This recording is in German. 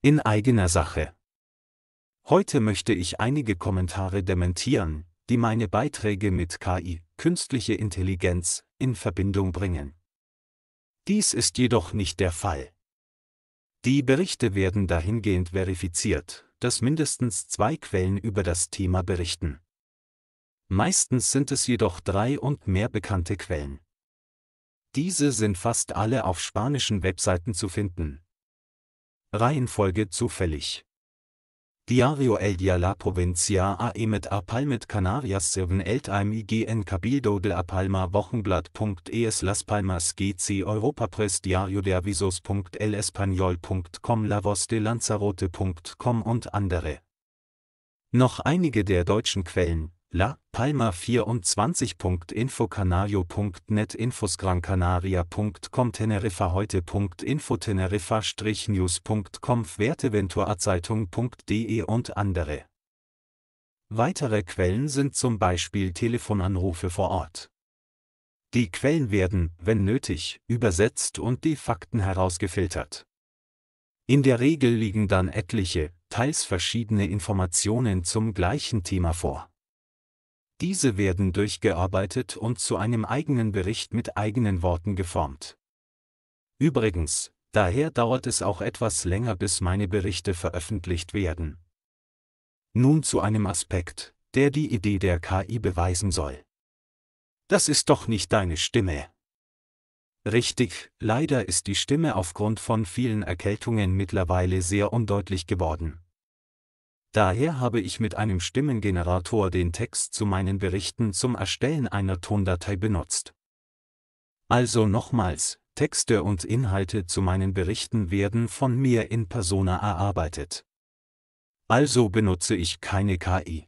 In eigener Sache. Heute möchte ich einige Kommentare dementieren, die meine Beiträge mit KI, künstliche Intelligenz, in Verbindung bringen. Dies ist jedoch nicht der Fall. Die Berichte werden dahingehend verifiziert, dass mindestens zwei Quellen über das Thema berichten. Meistens sind es jedoch drei und mehr bekannte Quellen. Diese sind fast alle auf spanischen Webseiten zu finden, Reihenfolge zufällig. Diario El Día la Provincia Aemet a e Palmet Canarias Seven El Time Cabildo de A Palma Wochenblatt.es Las Palmas GC Europa Press Diario de Avisos.el Español.com La Voz de Lanzarote.com und andere. Noch einige der deutschen Quellen, La, Palma 24.info canario.net Infos Gran Canaria.com Teneriffa heute.info Teneriffa-news.com Werteventurazeitung.de und andere. Weitere Quellen sind zum Beispiel Telefonanrufe vor Ort. Die Quellen werden, wenn nötig, übersetzt und die Fakten herausgefiltert. In der Regel liegen dann etliche, teils verschiedene Informationen zum gleichen Thema vor. Diese werden durchgearbeitet und zu einem eigenen Bericht mit eigenen Worten geformt. Übrigens, daher dauert es auch etwas länger, bis meine Berichte veröffentlicht werden. Nun zu einem Aspekt, der die Idee der KI beweisen soll. Das ist doch nicht deine Stimme. Richtig, leider ist die Stimme aufgrund von vielen Erkältungen mittlerweile sehr undeutlich geworden. Daher habe ich mit einem Stimmengenerator den Text zu meinen Berichten zum Erstellen einer Tondatei benutzt. Also nochmals, Texte und Inhalte zu meinen Berichten werden von mir in persona erarbeitet. Also benutze ich keine KI.